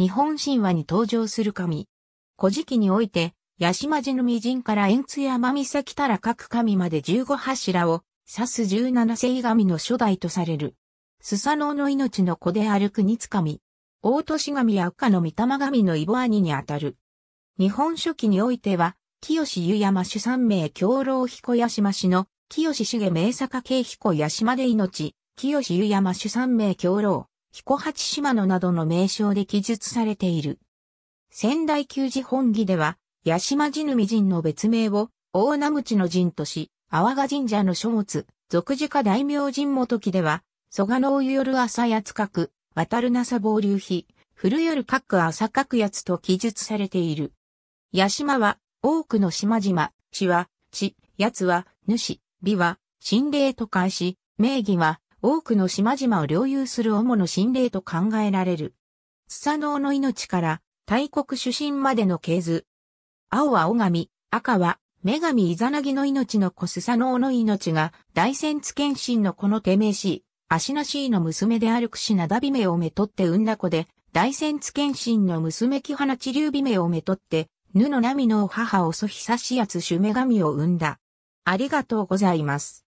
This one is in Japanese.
日本神話に登場する神。古事記において、八島寺の美人から円津山岬たら各神まで15柱を指す17世神の初代とされる。スサノオの命の子で歩く国津神。大都市神や赤の御霊神のイボアニにあたる。日本書紀においては、清湯山主三名京老彦八島氏の清重名坂慶彦八島で命、清湯山主三名京老。彦八島野などの名称で記述されている。仙台旧寺本義では、八島地海神の別名を、大名口の神とし、阿波賀神社の書物、俗寺家大名神元記では、蘇我の湯夜朝八つ角、渡るなさ防流碑、古夜各朝各やつと記述されている。八島は、多くの島々、地は、地、やつは、主、美は、心霊と解し、名義は、多くの島々を領有する主の神霊と考えられる。スサノオの命から大国主神までの系図。青は尾神、赤は女神イザナギの命の子スサノオの命が大仙津謙信の子の手アし、ナシーの娘であるクシナダビメをめとって産んだ子で、大仙津謙信の娘木花地流ビメをめとって、ぬのなみの母をそひさしやつ主女神を産んだ。ありがとうございます。